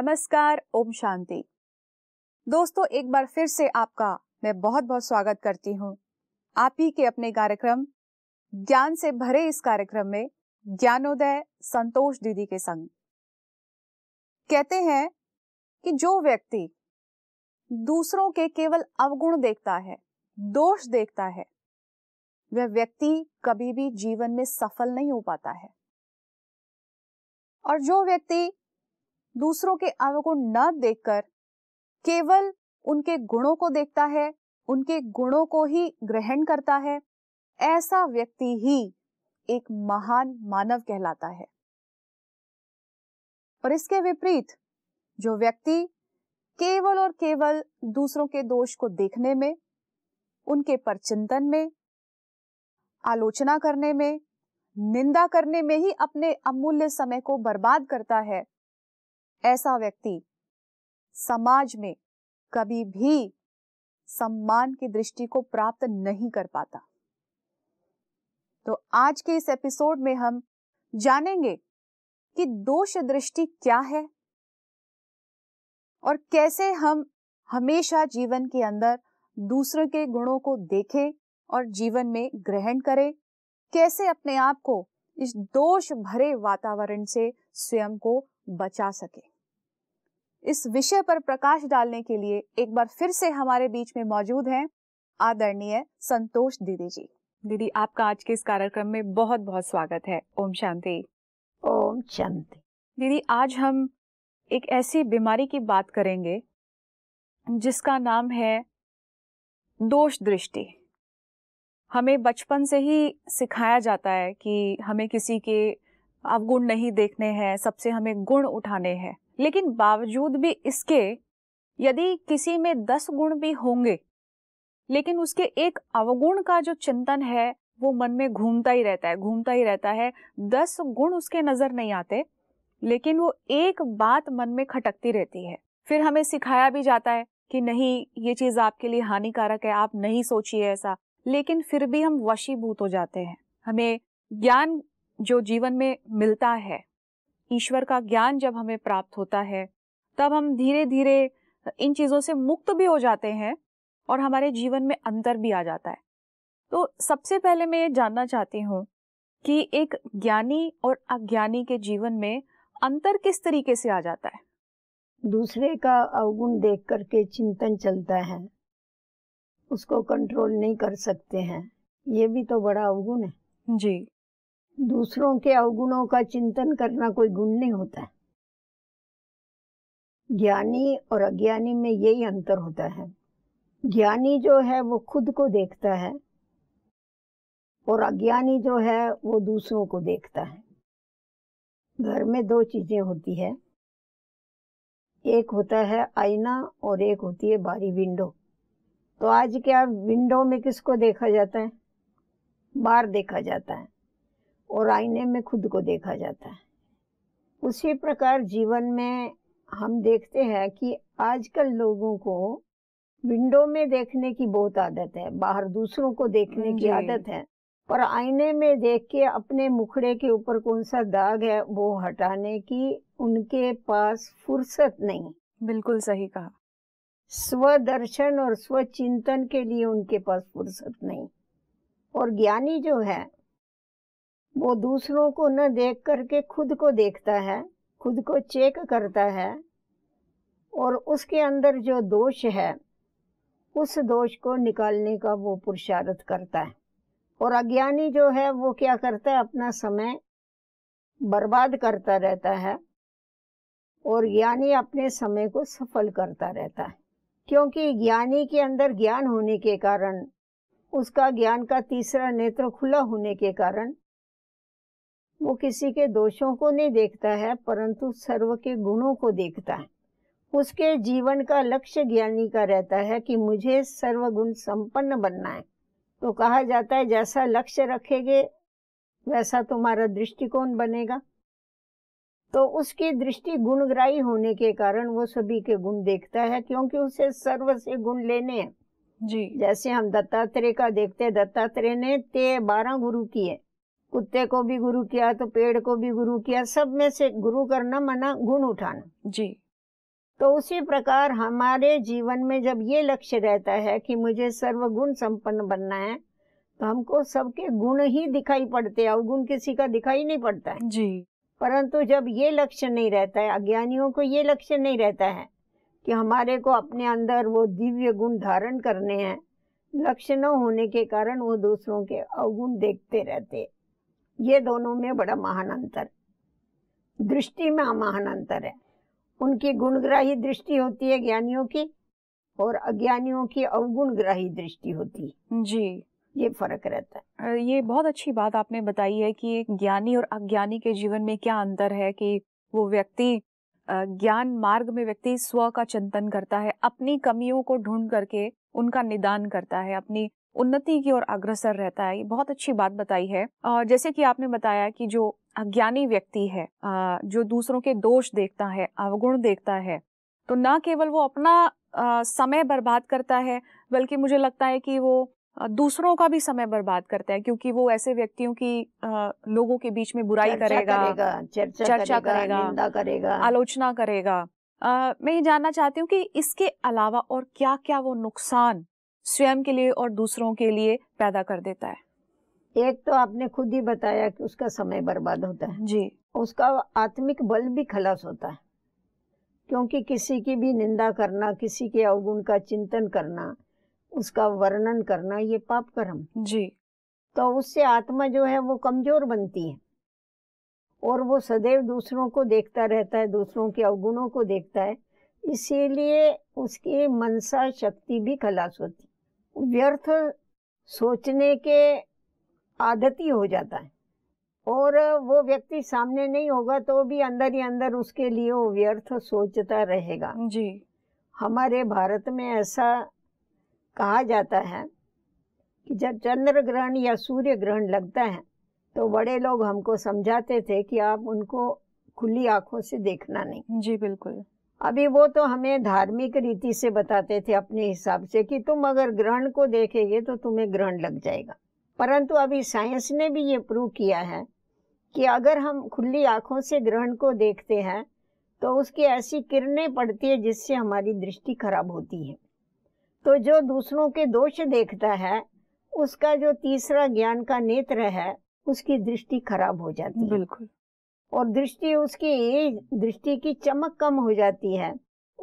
नमस्कार ओम शांति दोस्तों एक बार फिर से आपका मैं बहुत बहुत स्वागत करती हूँ आप ही के अपने कार्यक्रम ज्ञान से भरे इस कार्यक्रम में ज्ञानोदय संतोष दीदी के संग कहते हैं कि जो व्यक्ति दूसरों के केवल अवगुण देखता है दोष देखता है वह व्यक्ति कभी भी जीवन में सफल नहीं हो पाता है और जो व्यक्ति दूसरों के अवयव को न देखकर केवल उनके गुणों को देखता है उनके गुणों को ही ग्रहण करता है ऐसा व्यक्ति ही एक महान मानव कहलाता है पर इसके विपरीत जो व्यक्ति केवल और केवल दूसरों के दोष को देखने में उनके पर चिंतन में आलोचना करने में निंदा करने में ही अपने अमूल्य समय को बर्बाद करता है ऐसा व्यक्ति समाज में कभी भी सम्मान की दृष्टि को प्राप्त नहीं कर पाता तो आज के इस एपिसोड में हम जानेंगे कि दोष दृष्टि क्या है और कैसे हम हमेशा जीवन के अंदर दूसरों के गुणों को देखें और जीवन में ग्रहण करें कैसे अपने आप को इस दोष भरे वातावरण से स्वयं को बचा सके इस विषय पर प्रकाश डालने के लिए एक बार फिर से हमारे बीच में मौजूद हैं आदरणीय संतोष दीदी जी दीदी आपका आज के इस कार्यक्रम में बहुत बहुत स्वागत है ओम शांति ओम शांति दीदी आज हम एक ऐसी बीमारी की बात करेंगे जिसका नाम है दोष दृष्टि हमें बचपन से ही सिखाया जाता है कि हमें किसी के अवगुण नहीं देखने हैं सबसे हमें गुण उठाने हैं लेकिन बावजूद भी इसके यदि किसी में दस गुण भी होंगे लेकिन उसके एक अवगुण का जो चिंतन है वो मन में घूमता ही रहता है घूमता ही रहता है दस गुण उसके नजर नहीं आते लेकिन वो एक बात मन में खटकती रहती है फिर हमें सिखाया भी जाता है कि नहीं ये चीज आपके लिए हानिकारक है आप नहीं सोचिए ऐसा लेकिन फिर भी हम वशीभूत हो जाते हैं हमें ज्ञान जो जीवन में मिलता है ईश्वर का ज्ञान जब हमें प्राप्त होता है तब हम धीरे धीरे इन चीज़ों से मुक्त भी हो जाते हैं और हमारे जीवन में अंतर भी आ जाता है तो सबसे पहले मैं ये जानना चाहती हूँ कि एक ज्ञानी और अज्ञानी के जीवन में अंतर किस तरीके से आ जाता है दूसरे का अवगुण देख करके चिंतन चलता है उसको कंट्रोल नहीं कर सकते हैं ये भी तो बड़ा अवगुण है जी दूसरों के अवगुणों का चिंतन करना कोई गुण नहीं होता है ज्ञानी और अज्ञानी में यही अंतर होता है ज्ञानी जो है वो खुद को देखता है और अज्ञानी जो है वो दूसरों को देखता है घर में दो चीज़ें होती है एक होता है आईना और एक होती है बारी विंडो तो आज क्या विंडो में किसको देखा जाता है बाहर देखा जाता है और आईने में खुद को देखा जाता है उसी प्रकार जीवन में हम देखते हैं कि आजकल लोगों को विंडो में देखने की बहुत आदत है बाहर दूसरों को देखने की आदत है पर आईने में देख के अपने मुखड़े के ऊपर कौन सा दाग है वो हटाने की उनके पास फुर्सत नहीं बिल्कुल सही कहा स्वदर्शन और स्वचिंतन के लिए उनके पास फुर्सत नहीं और ज्ञानी जो है वो दूसरों को न देख करके खुद को देखता है खुद को चेक करता है और उसके अंदर जो दोष है उस दोष को निकालने का वो पुरुषार्थ करता है और अज्ञानी जो है वो क्या करता है अपना समय बर्बाद करता रहता है और ज्ञानी अपने समय को सफल करता रहता है क्योंकि ज्ञानी के अंदर ज्ञान होने के कारण उसका ज्ञान का तीसरा नेत्र खुला होने के कारण वो किसी के दोषों को नहीं देखता है परंतु सर्व के गुणों को देखता है उसके जीवन का लक्ष्य ज्ञानी का रहता है कि मुझे सर्वगुण संपन्न बनना है तो कहा जाता है जैसा लक्ष्य रखेंगे वैसा तुम्हारा दृष्टिकोण बनेगा तो उसकी दृष्टि गुणग्राही होने के कारण वो सभी के गुण देखता है क्योंकि उसे सर्व से गुण लेने हैं जी जैसे हम दत्तात्रेय का देखते हैं दत्तात्रेय ने ते बारह गुरु किए कुत्ते को भी गुरु किया तो पेड़ को भी गुरु किया सब में से गुरु करना मना गुण उठाना जी तो उसी प्रकार हमारे जीवन में जब ये लक्ष्य रहता है कि मुझे सर्व गुण संपन्न बनना है तो हमको सबके गुण ही दिखाई पड़ते हैं अवगुण किसी का दिखाई नहीं पड़ता है जी परंतु जब ये लक्ष्य नहीं रहता है अज्ञानियों को ये लक्ष्य नहीं रहता है कि हमारे को अपने अंदर वो दिव्य गुण धारण करने हैं लक्ष्य न होने के कारण वो दूसरों के अवगुण देखते रहते हैं ये दोनों में बड़ा महान अंतर दृष्टि में महान अंतर है उनकी गुणग्राही दृष्टि होती है ज्ञानियों की और अज्ञानियों की अवगुण ग्राही दृष्टि होती है जी ये फर्क रहता है ये बहुत अच्छी बात आपने बताई है कि ज्ञानी और अज्ञानी के जीवन में क्या अंतर है कि वो व्यक्ति ज्ञान मार्ग में व्यक्ति स्व का चिंतन करता है अपनी कमियों को ढूंढ करके उनका निदान करता है अपनी उन्नति की ओर अग्रसर रहता है ये बहुत अच्छी बात बताई है और जैसे कि आपने बताया कि जो अज्ञानी व्यक्ति है जो दूसरों के दोष देखता है अवगुण देखता है तो ना केवल वो अपना समय बर्बाद करता है बल्कि मुझे लगता है कि वो दूसरों का भी समय बर्बाद करता है क्योंकि वो ऐसे व्यक्तियों की लोगों के बीच में बुराई करेगा, करेगा चर्चा, चर्चा करेगा, करेगा, करेगा आलोचना करेगा आ, मैं ये जानना चाहती हूँ कि इसके अलावा और क्या क्या वो नुकसान स्वयं के लिए और दूसरों के लिए पैदा कर देता है एक तो आपने खुद ही बताया कि उसका समय बर्बाद होता है जी उसका आत्मिक बल भी खलास होता है क्योंकि किसी की भी निंदा करना किसी के अवगुण का चिंतन करना उसका वर्णन करना ये पाप कर्म जी तो उससे आत्मा जो है वो कमजोर बनती है और वो सदैव दूसरों को देखता रहता है दूसरों के अवगुणों को देखता है इसीलिए उसकी मनसा शक्ति भी खलास होती है व्यर्थ सोचने के आदति हो जाता है और वो व्यक्ति सामने नहीं होगा तो भी अंदर ही अंदर उसके लिए वो व्यर्थ सोचता रहेगा जी हमारे भारत में ऐसा कहा जाता है कि जब चंद्र ग्रहण या सूर्य ग्रहण लगता है तो बड़े लोग हमको समझाते थे कि आप उनको खुली आंखों से देखना नहीं जी बिल्कुल अभी वो तो हमें धार्मिक रीति से बताते थे अपने हिसाब से कि तुम अगर ग्रहण को देखेंगे तो तुम्हें ग्रहण लग जाएगा परंतु अभी साइंस ने भी ये प्रूव किया है कि अगर हम खुली आंखों से ग्रहण को देखते हैं तो उसकी ऐसी किरणें पड़ती है जिससे हमारी दृष्टि खराब होती है तो जो दूसरों के दोष देखता है उसका जो तीसरा ज्ञान का नेत्र है उसकी दृष्टि खराब हो जाती है बिल्कुल और दृष्टि उसकी दृष्टि की चमक कम हो जाती है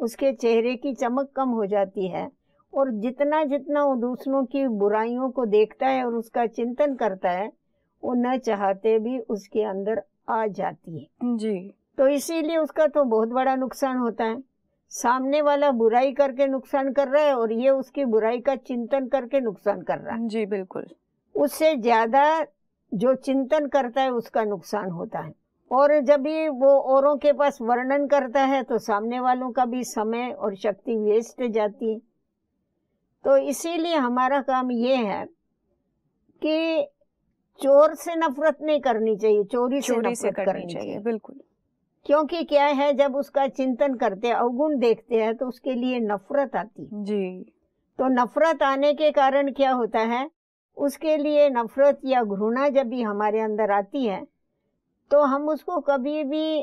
उसके चेहरे की चमक कम हो जाती है और जितना जितना वो दूसरों की बुराइयों को देखता है और उसका चिंतन करता है वो न चाहते भी उसके अंदर आ जाती है जी तो इसीलिए उसका तो बहुत बड़ा नुकसान होता है सामने वाला बुराई करके नुकसान कर रहा है और ये उसकी बुराई का चिंतन करके नुकसान कर रहा है जी बिल्कुल उससे ज्यादा जो चिंतन करता है उसका नुकसान होता है और जब भी वो औरों के पास वर्णन करता है तो सामने वालों का भी समय और शक्ति वेस्ट जाती है तो इसीलिए हमारा काम ये है कि चोर से नफरत नहीं करनी चाहिए चोरी, चोरी से नफरत से करनी, करनी चाहिए।, बिल्कुल क्योंकि क्या है जब उसका चिंतन करते हैं अवगुण देखते हैं तो उसके लिए नफरत आती जी तो नफरत आने के कारण क्या होता है उसके लिए नफरत या घृणा जब भी हमारे अंदर आती है तो हम उसको कभी भी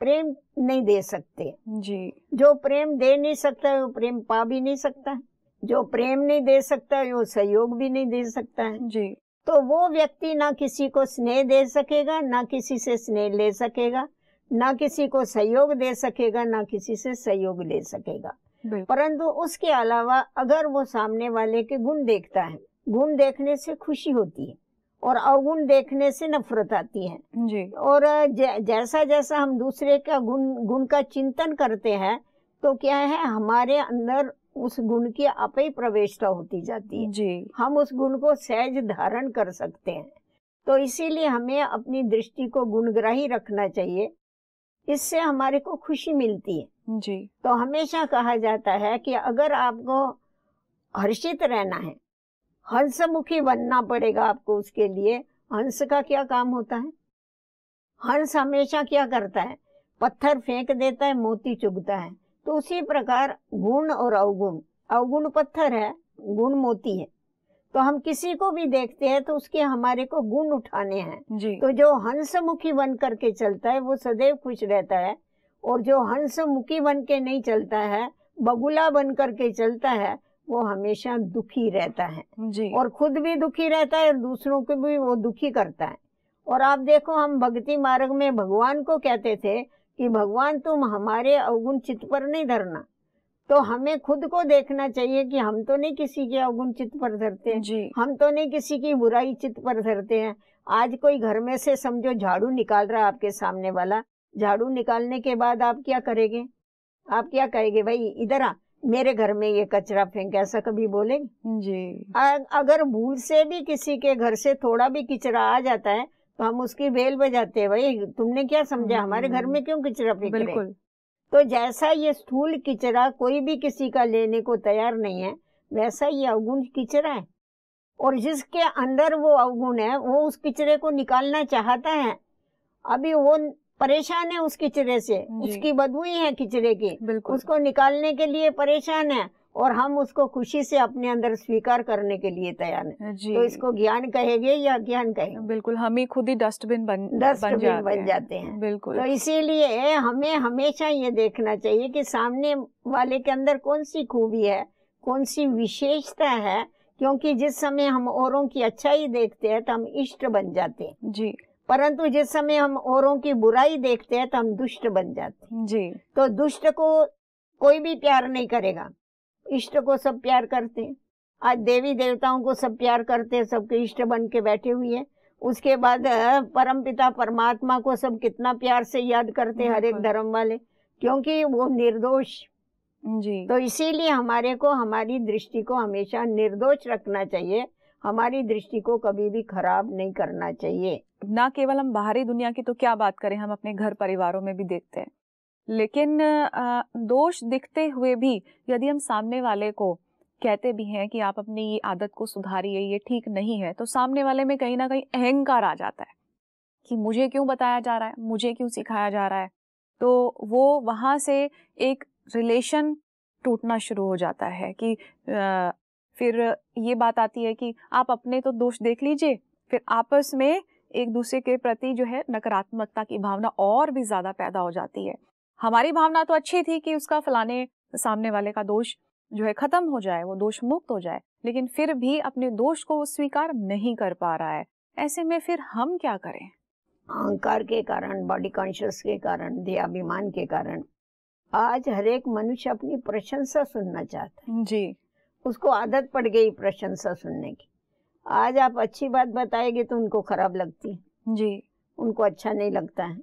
प्रेम नहीं दे सकते जी जो प्रेम दे नहीं सकता है वो प्रेम पा भी नहीं सकता है जो प्रेम नहीं दे सकता है वो सहयोग भी नहीं दे सकता है जी तो वो व्यक्ति ना किसी को स्नेह दे सकेगा ना किसी से स्नेह ले सकेगा ना किसी को सहयोग दे सकेगा ना किसी से सहयोग ले सकेगा परंतु उसके अलावा अगर वो सामने वाले के गुण देखता है गुण देखने से खुशी होती है और अवगुण देखने से नफरत आती है जी। और जैसा जैसा हम दूसरे का गुण गुण का चिंतन करते हैं तो क्या है हमारे अंदर उस गुण की अपे प्रवेशता होती जाती है जी। हम उस गुण को सहज धारण कर सकते हैं तो इसीलिए हमें अपनी दृष्टि को गुणग्राही रखना चाहिए इससे हमारे को खुशी मिलती है जी तो हमेशा कहा जाता है कि अगर आपको हर्षित रहना है हंसमुखी बनना पड़ेगा आपको उसके लिए हंस का क्या काम होता है हंस हमेशा क्या करता है पत्थर फेंक देता है मोती चुगता है तो उसी प्रकार गुण और अवगुण अवगुण पत्थर है गुण मोती है तो हम किसी को भी देखते हैं तो उसके हमारे को गुण उठाने हैं तो जो हंसमुखी बन करके चलता है वो सदैव खुश रहता है और जो हंसमुखी बन के नहीं चलता है बगुला बन करके चलता है वो हमेशा दुखी रहता है जी और खुद भी दुखी रहता है और दूसरों को भी वो दुखी करता है और आप देखो हम भक्ति मार्ग में भगवान को कहते थे कि भगवान तुम हमारे अवगुण चित्त पर नहीं धरना तो हमें खुद को देखना चाहिए कि हम तो नहीं किसी के अवगुण चित्त पर धरते हैं हम तो नहीं किसी की बुराई चित्त पर धरते हैं आज कोई घर में से समझो झाड़ू निकाल रहा आपके सामने वाला झाड़ू निकालने के बाद आप क्या करेंगे आप क्या कहेंगे भाई इधर आ मेरे घर में ये कचरा फेंक ऐसा कभी बोलेंगे जी आ, अगर भूल से भी किसी के घर से थोड़ा भी कचरा आ जाता है तो हम उसकी बेल बजाते हैं भाई तुमने क्या समझा हमारे घर में क्यों कचरा फेंक बिल्कुल तो जैसा ये स्थूल किचरा कोई भी किसी का लेने को तैयार नहीं है वैसा ये अवगुण किचरा है और जिसके अंदर वो अवगुण है वो उस किचरे को निकालना चाहता है अभी वो परेशान है उस किचरे से उसकी बदबू ही है किचरे की उसको निकालने के लिए परेशान है और हम उसको खुशी से अपने अंदर स्वीकार करने के लिए तैयार हैं तो इसको ज्ञान कहेंगे या ज्ञान कहेंगे बिल्कुल हम ही खुद ही डस्टबिन बन डस्टबिन बन, जाते, बन जाते हैं बिल्कुल तो इसीलिए हमें हमेशा ये देखना चाहिए कि सामने वाले के अंदर कौन सी खूबी है कौन सी विशेषता है क्योंकि जिस समय हम औरों की अच्छाई देखते हैं तो हम इष्ट बन जाते हैं जी परंतु जिस समय हम औरों की बुराई देखते हैं तो हम दुष्ट बन जाते हैं जी तो दुष्ट को कोई भी प्यार नहीं करेगा इष्ट को सब प्यार करते हैं आज देवी देवताओं को सब प्यार करते हैं सबके इष्ट बन के बैठे हुए हैं उसके बाद परम पिता परमात्मा को सब कितना प्यार से याद करते हैं हर एक धर्म वाले क्योंकि वो निर्दोष जी तो इसीलिए हमारे को हमारी दृष्टि को हमेशा निर्दोष रखना चाहिए हमारी दृष्टि को कभी भी खराब नहीं करना चाहिए ना केवल हम बाहरी दुनिया की तो क्या बात करें हम अपने घर परिवारों में भी देखते हैं लेकिन दोष दिखते हुए भी यदि हम सामने वाले को कहते भी हैं कि आप अपनी ये आदत को सुधारिए ये ठीक नहीं है तो सामने वाले में कहीं ना कहीं अहंकार आ जाता है कि मुझे क्यों बताया जा रहा है मुझे क्यों सिखाया जा रहा है तो वो वहाँ से एक रिलेशन टूटना शुरू हो जाता है कि फिर ये बात आती है कि आप अपने तो दोष देख लीजिए फिर आपस में एक दूसरे के प्रति जो है नकारात्मकता की भावना और भी ज़्यादा पैदा हो जाती है हमारी भावना तो अच्छी थी कि उसका फलाने सामने वाले का दोष जो है खत्म हो जाए वो दोष मुक्त हो जाए लेकिन फिर भी अपने दोष को वो स्वीकार नहीं कर पा रहा है ऐसे में फिर हम क्या करें अहंकार के कारण बॉडी कॉन्शियस के कारण देहाभिमान के कारण आज हर एक मनुष्य अपनी प्रशंसा सुनना चाहता है जी उसको आदत पड़ गई प्रशंसा सुनने की आज आप अच्छी बात बताएंगे तो उनको खराब लगती है जी उनको अच्छा नहीं लगता है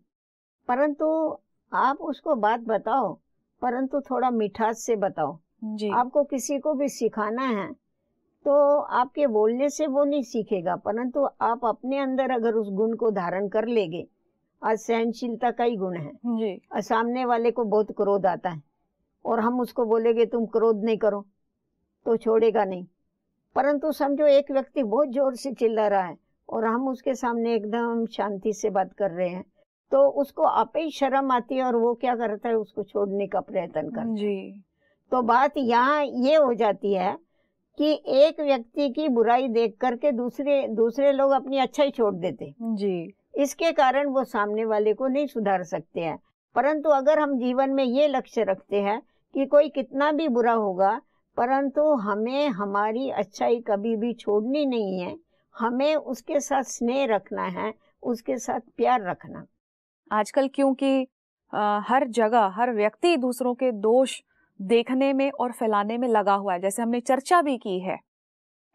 परंतु आप उसको बात बताओ परंतु थोड़ा मिठास से बताओ जी आपको किसी को भी सिखाना है तो आपके बोलने से वो नहीं सीखेगा परंतु आप अपने अंदर अगर उस गुण को धारण कर लेंगे आज सहनशीलता का ही गुण है जी सामने वाले को बहुत क्रोध आता है और हम उसको बोलेंगे तुम क्रोध नहीं करो तो छोड़ेगा नहीं परंतु समझो एक व्यक्ति बहुत जोर से चिल्ला रहा है और हम उसके सामने एकदम शांति से बात कर रहे हैं तो उसको आप ही शर्म आती है और वो क्या करता है उसको छोड़ने का प्रयत्न कर जी तो बात यहाँ ये हो जाती है कि एक व्यक्ति की बुराई देख करके दूसरे दूसरे लोग अपनी अच्छाई छोड़ देते जी इसके कारण वो सामने वाले को नहीं सुधार सकते हैं परंतु अगर हम जीवन में ये लक्ष्य रखते हैं कि कोई कितना भी बुरा होगा परंतु हमें हमारी अच्छाई कभी भी छोड़नी नहीं है हमें उसके साथ स्नेह रखना है उसके साथ प्यार रखना आजकल क्योंकि हर जगह हर व्यक्ति दूसरों के दोष देखने में और फैलाने में लगा हुआ है जैसे हमने चर्चा भी की है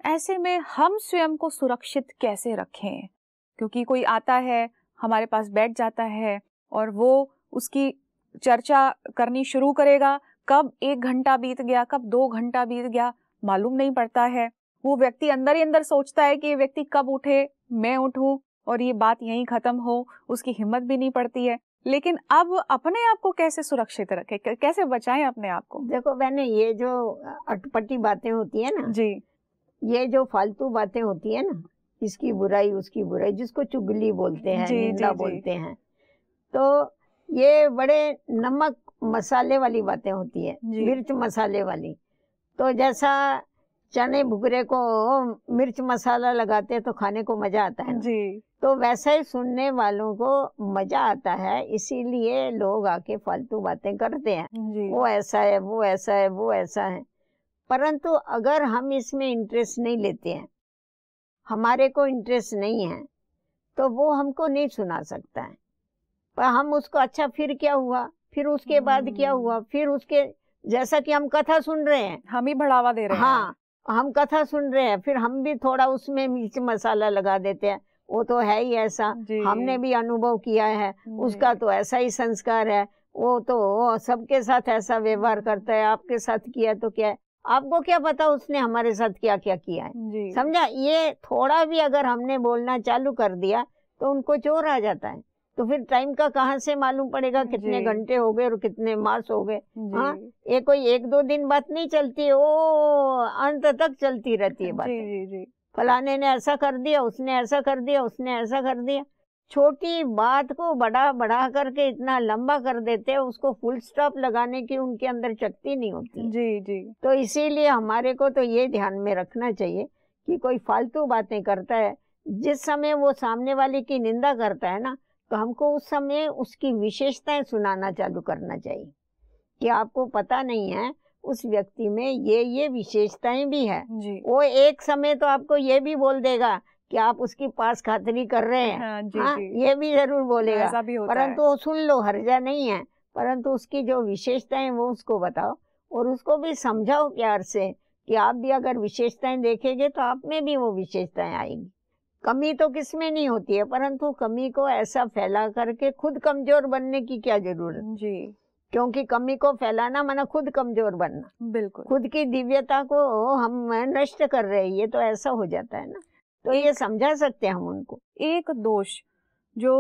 ऐसे में हम स्वयं को सुरक्षित कैसे रखें क्योंकि कोई आता है हमारे पास बैठ जाता है और वो उसकी चर्चा करनी शुरू करेगा कब एक घंटा बीत गया कब दो घंटा बीत गया मालूम नहीं पड़ता है वो व्यक्ति अंदर ही अंदर सोचता है कि ये व्यक्ति कब उठे मैं उठूं और ये बात यहीं खत्म हो उसकी हिम्मत भी नहीं पड़ती है लेकिन अब अपने आप को कैसे सुरक्षित रखें कैसे बचाएं अपने आप को देखो मैंने ये जो अटपटी बातें होती है ना जी ये जो फालतू बातें होती है ना इसकी बुराई उसकी बुराई जिसको चुगली बोलते हैं जी, बोलते हैं तो ये बड़े नमक मसाले वाली बातें होती है मिर्च मसाले वाली तो जैसा चने भुगरे को मिर्च मसाला लगाते हैं तो खाने को मजा आता है जी तो वैसा ही सुनने वालों को मजा आता है इसीलिए लोग आके फालतू बातें करते हैं वो ऐसा है वो ऐसा है वो ऐसा है परंतु अगर हम इसमें इंटरेस्ट नहीं लेते हैं हमारे को इंटरेस्ट नहीं है तो वो हमको नहीं सुना सकता है पर हम उसको अच्छा फिर क्या हुआ फिर उसके बाद क्या हम्म। हुआ फिर उसके जैसा कि हम कथा सुन रहे हैं हम ही बढ़ावा दे रहे हैं हाँ हम कथा सुन रहे हैं फिर हम भी थोड़ा उसमें मिर्च मसाला लगा देते हैं वो तो है ही ऐसा हमने भी अनुभव किया है उसका तो ऐसा ही संस्कार है वो तो सबके साथ ऐसा व्यवहार हम्म। करता है आपके साथ किया तो क्या है आपको क्या पता उसने हमारे साथ क्या क्या किया है समझा ये थोड़ा भी अगर हमने बोलना चालू कर दिया तो उनको चोर आ जाता है तो फिर टाइम का कहाँ से मालूम पड़ेगा कितने घंटे हो गए और कितने मास हो गए हाँ ये कोई एक दो दिन बात नहीं चलती ओ अंत तक चलती रहती है बात फलाने ने ऐसा कर दिया उसने ऐसा कर दिया उसने ऐसा कर दिया छोटी बात को बड़ा बढ़ा करके इतना लंबा कर देते हैं उसको फुल स्टॉप लगाने की उनके अंदर शक्ति नहीं होती जी जी तो इसीलिए हमारे को तो ये ध्यान में रखना चाहिए कि कोई फालतू बातें करता है जिस समय वो सामने वाले की निंदा करता है ना तो हमको उस समय उसकी विशेषताएं सुनाना चालू करना चाहिए कि आपको पता नहीं है उस व्यक्ति में ये ये विशेषताएं भी है वो एक समय तो आपको ये भी बोल देगा कि आप उसकी पास खातरी कर रहे हैं हाँ, जी, हाँ, जी। ये भी जरूर बोलेगा परंतु वो सुन लो हर्जा नहीं है परंतु उसकी जो विशेषताएं वो उसको बताओ और उसको भी समझाओ प्यार से कि आप भी अगर विशेषताएं देखेंगे तो आप में भी वो विशेषताएं आएंगी कमी तो किसमें नहीं होती है परंतु कमी को ऐसा फैला करके खुद कमजोर बनने की क्या जरूरत जी क्योंकि कमी को फैलाना माना खुद कमजोर बनना बिल्कुल खुद की दिव्यता को हम नष्ट कर रहे हैं ये तो ऐसा हो जाता है ना तो ये समझा सकते हैं हम उनको एक दोष जो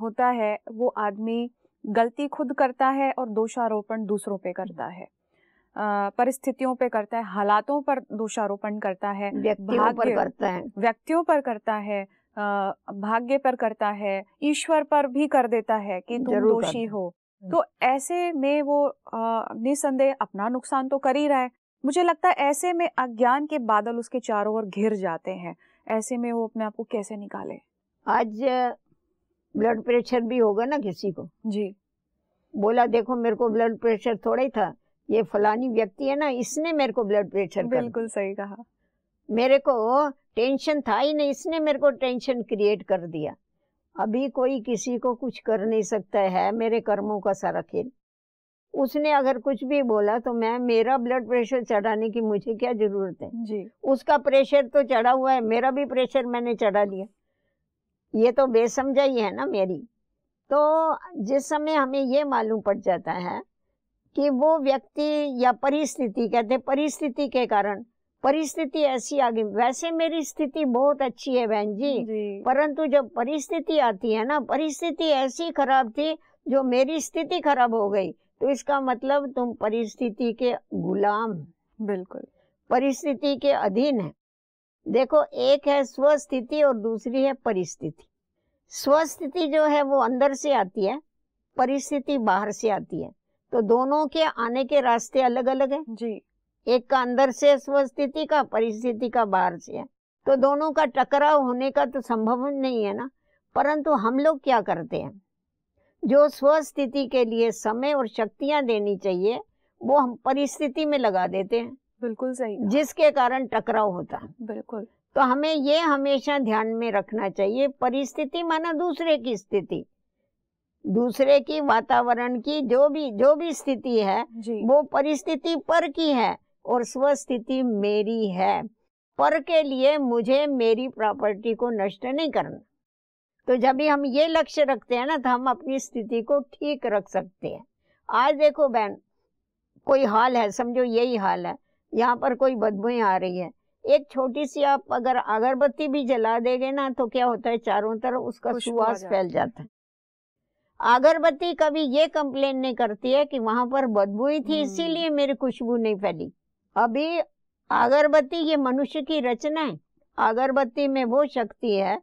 होता है वो आदमी गलती खुद करता है और दोषारोपण दूसरों पे करता है परिस्थितियों पे करता है हालातों पर दोषारोपण करता है व्यक्तियों पर करता है व्यक्तियों पर करता है भाग्य पर करता है ईश्वर पर भी कर देता है कि तुम दोषी हो हम्म। तो ऐसे में वो निसंदेह अपना नुकसान तो कर ही रहा है मुझे लगता है ऐसे में अज्ञान के बादल उसके चारों ओर घिर जाते हैं ऐसे में वो अपने आप को कैसे निकाले आज ब्लड प्रेशर भी होगा ना किसी को जी बोला देखो मेरे को ब्लड प्रेशर थोड़ा ही था ये फलानी व्यक्ति है ना इसने मेरे को ब्लड प्रेशर बिल्कुल सही कहा मेरे को टेंशन था ही नहीं इसने मेरे को टेंशन क्रिएट कर दिया अभी कोई किसी को कुछ कर नहीं सकता है मेरे कर्मों का सारा खेल उसने अगर कुछ भी बोला तो मैं मेरा ब्लड प्रेशर चढ़ाने की मुझे क्या जरूरत है जी उसका प्रेशर तो चढ़ा हुआ है मेरा भी प्रेशर मैंने चढ़ा लिया ये तो बेसमझाई है ना मेरी तो जिस समय हमें ये मालूम पड़ जाता है कि वो व्यक्ति या परिस्थिति कहते परिस्थिति के कारण परिस्थिति ऐसी आ गई वैसे मेरी स्थिति बहुत अच्छी है बहन जी, जी। परंतु जब परिस्थिति आती है ना परिस्थिति ऐसी खराब थी जो मेरी स्थिति खराब हो गई तो इसका मतलब तुम परिस्थिति के गुलाम बिल्कुल परिस्थिति के अधीन है देखो एक है स्वस्थिति और दूसरी है परिस्थिति स्वस्थिति जो है वो अंदर से आती है परिस्थिति बाहर से आती है तो दोनों के आने के रास्ते अलग अलग है जी एक का अंदर से स्वस्थिति का परिस्थिति का बाहर से है तो दोनों का टकराव होने का तो संभव नहीं है ना परंतु हम लोग क्या करते हैं जो स्वस्थिति के लिए समय और शक्तियां देनी चाहिए वो हम परिस्थिति में लगा देते हैं बिल्कुल सही जिसके कारण टकराव होता है बिल्कुल तो हमें ये हमेशा ध्यान में रखना चाहिए परिस्थिति माना दूसरे की स्थिति दूसरे की वातावरण की जो भी जो भी स्थिति है वो परिस्थिति पर की है और स्वस्थिति मेरी है पर के लिए मुझे मेरी प्रॉपर्टी को नष्ट नहीं करना तो जब भी हम ये लक्ष्य रखते हैं ना तो हम अपनी स्थिति को ठीक रख सकते हैं आज देखो बहन कोई हाल है समझो यही हाल है यहाँ पर कोई बदबू आ रही है एक छोटी सी आप अगर अगरबत्ती भी जला देंगे ना तो क्या होता है चारों तरफ उसका सुहास फैल जाता है अगरबत्ती कभी ये कंप्लेन नहीं करती है कि वहां पर बदबू ही थी इसीलिए हम्म। मेरी खुशबू नहीं फैली अभी अगरबत्ती ये मनुष्य की रचना है अगरबत्ती में वो शक्ति है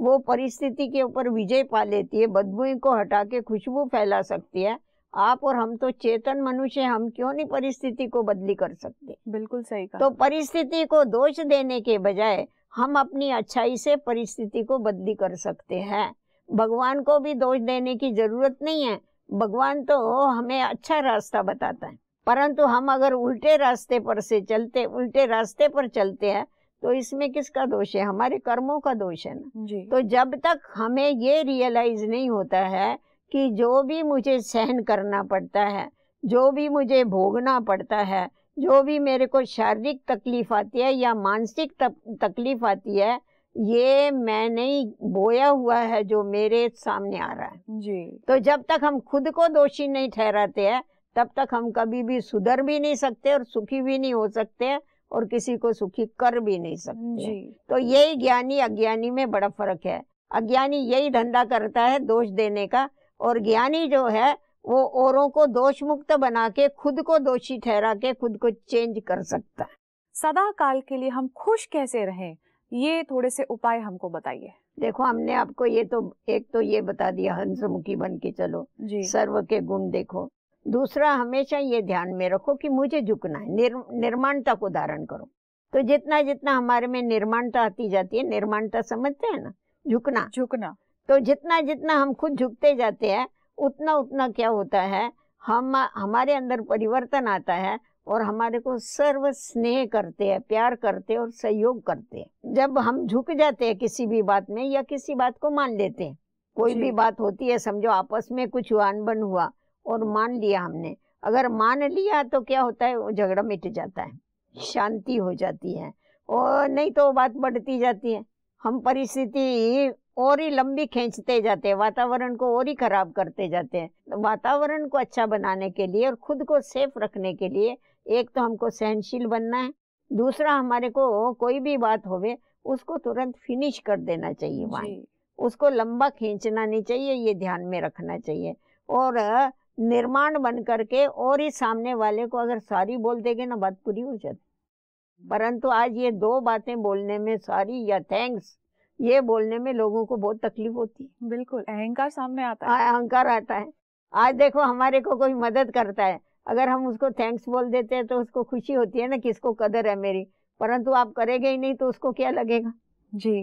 वो परिस्थिति के ऊपर विजय पा लेती है बदबू को हटा के खुशबू फैला सकती है आप और हम तो चेतन मनुष्य हम क्यों नहीं परिस्थिति को बदली कर सकते बिल्कुल सही कहा तो परिस्थिति को दोष देने के बजाय हम अपनी अच्छाई से परिस्थिति को बदली कर सकते हैं भगवान को भी दोष देने की जरूरत नहीं है भगवान तो हमें अच्छा रास्ता बताता है परंतु हम अगर उल्टे रास्ते पर से चलते उल्टे रास्ते पर चलते हैं तो इसमें किसका दोष है हमारे कर्मों का दोष है ना तो जब तक हमें ये रियलाइज नहीं होता है कि जो भी मुझे सहन करना पड़ता है जो भी मुझे भोगना पड़ता है जो भी मेरे को शारीरिक तकलीफ आती है या मानसिक तकलीफ आती है ये मैं नहीं बोया हुआ है जो मेरे सामने आ रहा है जी तो जब तक हम खुद को दोषी नहीं ठहराते हैं तब तक हम कभी भी सुधर भी नहीं सकते और सुखी भी नहीं हो सकते और किसी को सुखी कर भी नहीं सकते जी। तो यही ज्ञानी अज्ञानी में बड़ा फर्क है अज्ञानी यही धंधा करता है दोष देने का और ज्ञानी जो है वो औरों को दोष मुक्त बना के खुद को दोषी ठहरा के खुद को चेंज कर सकता है सदा काल के लिए हम खुश कैसे रहें ये थोड़े से उपाय हमको बताइए देखो हमने आपको ये तो एक तो ये बता दिया हंसमुखी बन के चलो सर्व के गुण देखो दूसरा हमेशा ये ध्यान में रखो कि मुझे झुकना है निर, निर्माणता को धारण करो तो जितना जितना हमारे में निर्माणता आती जाती है निर्माणता समझते हैं ना झुकना झुकना तो जितना जितना हम खुद झुकते जाते हैं उतना उतना क्या होता है हम हमारे अंदर परिवर्तन आता है और हमारे को सर्व स्नेह करते हैं प्यार करते हैं और सहयोग करते हैं जब हम झुक जाते हैं किसी भी बात में या किसी बात को मान लेते हैं कोई भी बात होती है समझो आपस में कुछ अनबन हुआ और मान लिया हमने अगर मान लिया तो क्या होता है वो झगड़ा मिट जाता है शांति हो जाती है और नहीं तो बात बढ़ती जाती है हम परिस्थिति और ही लंबी खींचते जाते हैं वातावरण को और ही खराब करते जाते हैं तो वातावरण को अच्छा बनाने के लिए और खुद को सेफ रखने के लिए एक तो हमको सहनशील बनना है दूसरा हमारे को कोई भी बात होवे उसको तुरंत फिनिश कर देना चाहिए वहाँ उसको लंबा खींचना नहीं चाहिए ये ध्यान में रखना चाहिए और निर्माण बन करके और ही सामने वाले को अगर सारी बोल देंगे ना बात पूरी हो जाती परंतु आज ये दो बातें बोलने में सारी या थैंक्स ये बोलने में लोगों को बहुत तकलीफ होती है बिल्कुल अहंकार सामने आता है अहंकार आता है आज देखो हमारे को कोई मदद करता है अगर हम उसको थैंक्स बोल देते हैं तो उसको खुशी होती है ना किसको कदर है मेरी परंतु आप करेंगे ही नहीं तो उसको क्या लगेगा जी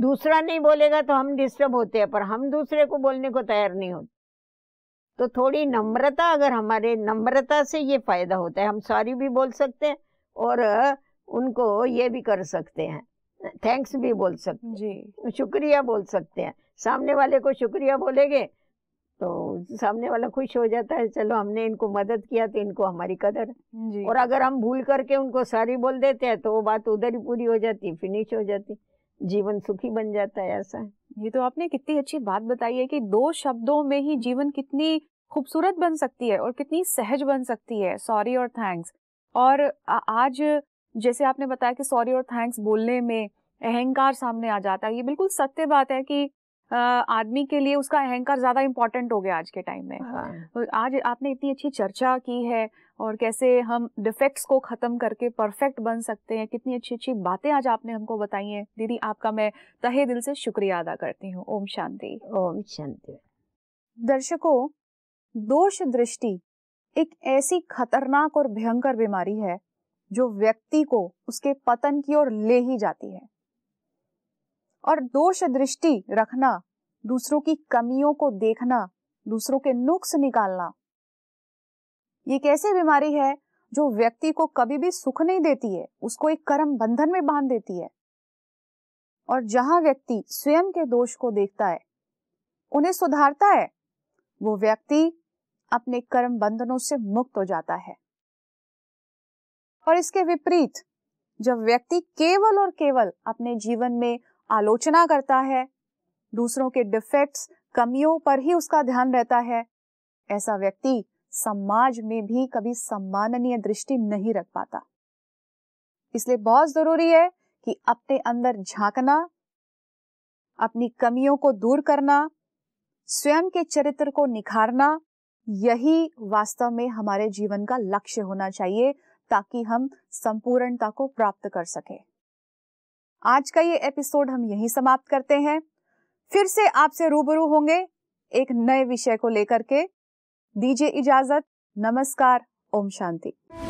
दूसरा नहीं बोलेगा तो हम डिस्टर्ब होते हैं पर हम दूसरे को बोलने को तैयार नहीं होते तो थोड़ी नम्रता अगर हमारे नम्रता से ये फायदा होता है हम सॉरी भी बोल सकते हैं और उनको ये भी कर सकते हैं थैंक्स भी बोल सकते हैं शुक्रिया बोल सकते हैं सामने वाले को शुक्रिया बोलेंगे तो सामने वाला खुश हो जाता है चलो हमने इनको मदद किया तो इनको हमारी कदर और अगर हम भूल करके उनको सारी बोल देते हैं तो वो बात उधर ही पूरी हो जाती फिनिश हो जाती जीवन सुखी बन जाता है ऐसा ये तो आपने कितनी अच्छी बात बताई है कि दो शब्दों में ही जीवन कितनी खूबसूरत बन सकती है और कितनी सहज बन सकती है सॉरी और थैंक्स और आज जैसे आपने बताया कि सॉरी और थैंक्स बोलने में अहंकार सामने आ जाता है ये बिल्कुल सत्य बात है कि आदमी के लिए उसका अहंकार ज्यादा इम्पोर्टेंट हो गया आज के टाइम में तो आज आपने इतनी अच्छी चर्चा की है और कैसे हम डिफेक्ट्स को खत्म करके परफेक्ट बन सकते हैं कितनी अच्छी अच्छी बातें आज आपने हमको बताई हैं दीदी आपका मैं तहे दिल से शुक्रिया अदा करती हूँ ओम शांति ओम शांति दर्शकों दोष दृष्टि एक ऐसी खतरनाक और भयंकर बीमारी है जो व्यक्ति को उसके पतन की ओर ले ही जाती है और दोष दृष्टि रखना दूसरों की कमियों को देखना दूसरों के नुक्स निकालना ये कैसी बीमारी है जो व्यक्ति को कभी भी सुख नहीं देती है उसको एक कर्म बंधन में बांध देती है और जहां व्यक्ति स्वयं के दोष को देखता है उन्हें सुधारता है वो व्यक्ति अपने कर्म बंधनों से मुक्त हो जाता है और इसके विपरीत जब व्यक्ति केवल और केवल अपने जीवन में आलोचना करता है दूसरों के डिफेक्ट्स कमियों पर ही उसका ध्यान रहता है ऐसा व्यक्ति समाज में भी कभी सम्माननीय दृष्टि नहीं रख पाता इसलिए बहुत जरूरी है कि अपने अंदर झांकना अपनी कमियों को दूर करना स्वयं के चरित्र को निखारना यही वास्तव में हमारे जीवन का लक्ष्य होना चाहिए ताकि हम संपूर्णता को प्राप्त कर सकें आज का ये एपिसोड हम यहीं समाप्त करते हैं फिर से आपसे रूबरू होंगे एक नए विषय को लेकर के दीजिए इजाजत नमस्कार ओम शांति